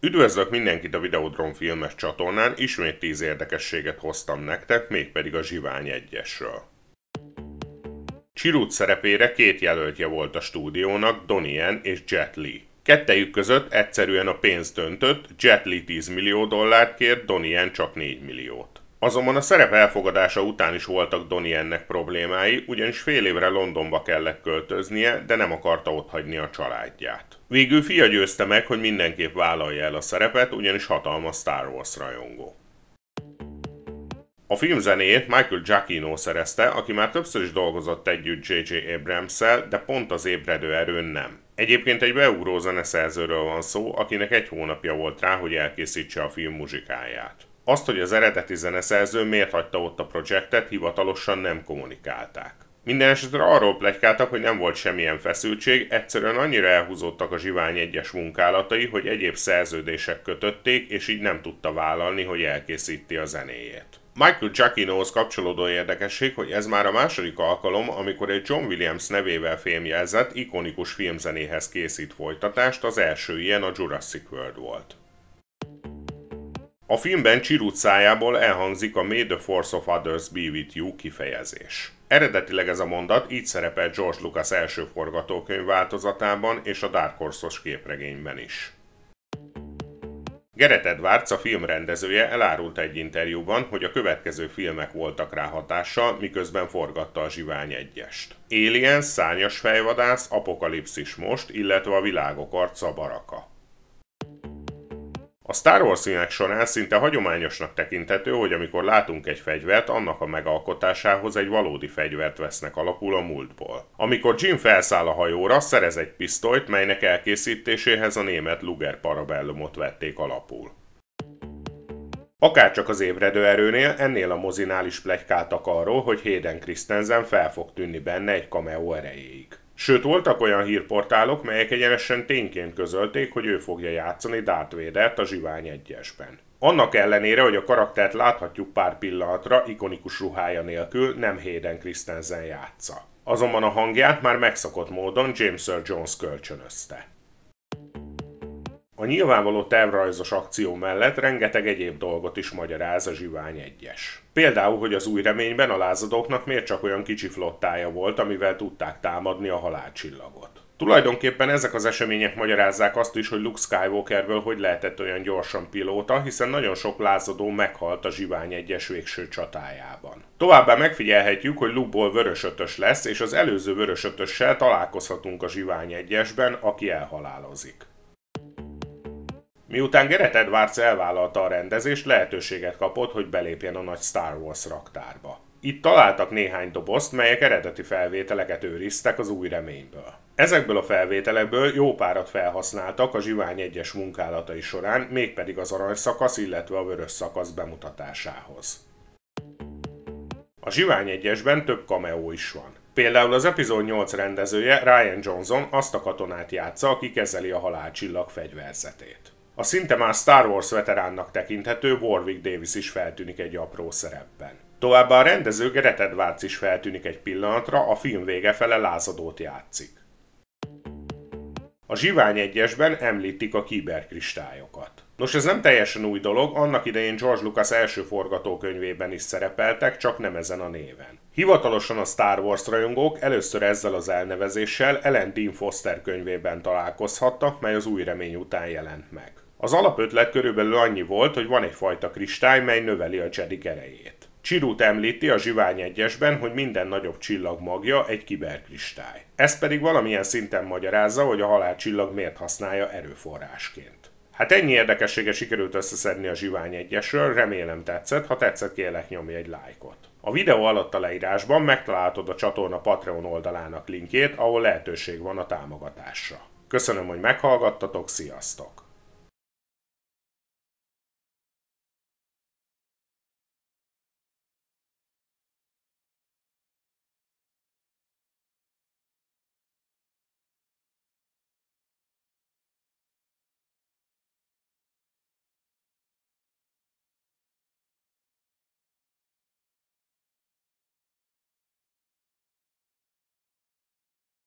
Üdvözlök mindenkit a Videodrom filmes csatornán, ismét 10 érdekességet hoztam nektek, mégpedig a Zsivány 1-esről. Csirút szerepére két jelöltje volt a stúdiónak, Donnie és Jet Li. Kettejük között egyszerűen a pénz döntött, Jet Li 10 millió dollárt kért, Donnie csak 4 milliót. Azonban a szerep elfogadása után is voltak Doniennek problémái, ugyanis fél évre Londonba kellett költöznie, de nem akarta otthagyni a családját. Végül fia győzte meg, hogy mindenképp vállalja el a szerepet, ugyanis hatalmas Star Wars rajongó. A film zenéjét Michael Giacchino szerezte, aki már többször is dolgozott együtt J.J. abrams de pont az ébredő erőn nem. Egyébként egy beugró zeneszerzőről van szó, akinek egy hónapja volt rá, hogy elkészítse a film muzsikáját. Azt, hogy az eredeti zeneszerző miért hagyta ott a projektet, hivatalosan nem kommunikálták. Minden esetre arról plegykáltak, hogy nem volt semmilyen feszültség, egyszerűen annyira elhúzottak a Zsivány egyes munkálatai, hogy egyéb szerződések kötötték, és így nem tudta vállalni, hogy elkészíti a zenéjét. Michael Giacchinohoz kapcsolódó érdekesség, hogy ez már a második alkalom, amikor egy John Williams nevével fémjelzett, ikonikus filmzenéhez készít folytatást, az első ilyen a Jurassic World volt. A filmben Csirút szájából elhangzik a May the Force of Others Be With You kifejezés. Eredetileg ez a mondat így szerepel George Lucas első forgatókönyv változatában és a Dark Horse-os képregényben is. Gerett Edwards, a film rendezője elárult egy interjúban, hogy a következő filmek voltak rá hatással, miközben forgatta a Zsivány egyest. Alien, Szányas fejvadász, Apokalipszis most, illetve a világok arca baraka. A Star Wars színek során szinte hagyományosnak tekinthető, hogy amikor látunk egy fegyvert, annak a megalkotásához egy valódi fegyvert vesznek alapul a múltból. Amikor Jim felszáll a hajóra, szerez egy pisztolyt, melynek elkészítéséhez a német Luger parabellumot vették alapul. Akárcsak az ébredő erőnél, ennél a mozinál is plegykáltak arról, hogy Hayden Christensen fel fog tűnni benne egy cameo erejéig. Sőt, voltak olyan hírportálok, melyek egyenesen tényként közölték, hogy ő fogja játszani Darth Vader-t a Zsivány egyesben. Annak ellenére, hogy a karaktert láthatjuk pár pillanatra, ikonikus ruhája nélkül nem Hayden Christensen játsza. Azonban a hangját már megszokott módon James Earl Jones kölcsönözte. A nyilvánvaló tervrajzos akció mellett rengeteg egyéb dolgot is magyaráz a Zsivány egyes. Például, hogy az új reményben a lázadóknak miért csak olyan kicsi flottája volt, amivel tudták támadni a halálcsillagot. Tulajdonképpen ezek az események magyarázzák azt is, hogy Luke Skywalkerből hogy lehetett olyan gyorsan pilóta, hiszen nagyon sok lázadó meghalt a Zsivány egyes végső csatájában. Továbbá megfigyelhetjük, hogy Luke-ból lesz, és az előző vörösötössel találkozhatunk a Zsivány egyesben, aki elhalálozik. Miután Gerett Edwards elvállalta a rendezést, lehetőséget kapott, hogy belépjen a nagy Star Wars raktárba. Itt találtak néhány dobozt, melyek eredeti felvételeket őriztek az új reményből. Ezekből a felvételekből jó párat felhasználtak a Zsivány egyes munkálatai során, mégpedig az aranyszakasz, illetve a vörös szakasz bemutatásához. A Zsivány egyesben több cameo is van. Például az epizód 8 rendezője Ryan Johnson azt a katonát játsza, aki kezeli a halálcsillag fegyverzetét. A szinte már Star Wars veteránnak tekinthető Warwick Davis is feltűnik egy apró szerepben. Továbbá a rendező Gerett Edwards is feltűnik egy pillanatra, a film vége fele lázadót játszik. A Zsivány egyesben említik a kiberkristályokat. Nos, ez nem teljesen új dolog, annak idején George Lucas első forgatókönyvében is szerepeltek, csak nem ezen a néven. Hivatalosan a Star Wars rajongók először ezzel az elnevezéssel Ellen Dean Foster könyvében találkozhattak, mely az új remény után jelent meg. Az alapötlet körülbelül annyi volt, hogy van egyfajta kristály, mely növeli a csedik erejét. Csirút említi a Zsivány egyesben, hogy minden nagyobb csillag magja egy kiberkristály. Ez pedig valamilyen szinten magyarázza, hogy a halálcsillag miért használja erőforrásként. Hát ennyi érdekessége sikerült összeszedni a Zsivány egyesről, remélem tetszett, ha tetszett kérlek nyomj egy lájkot. A videó alatt a leírásban megtalálod a csatorna Patreon oldalának linkjét, ahol lehetőség van a támogatásra. Köszönöm, hogy meghallgattatok, sziasztok!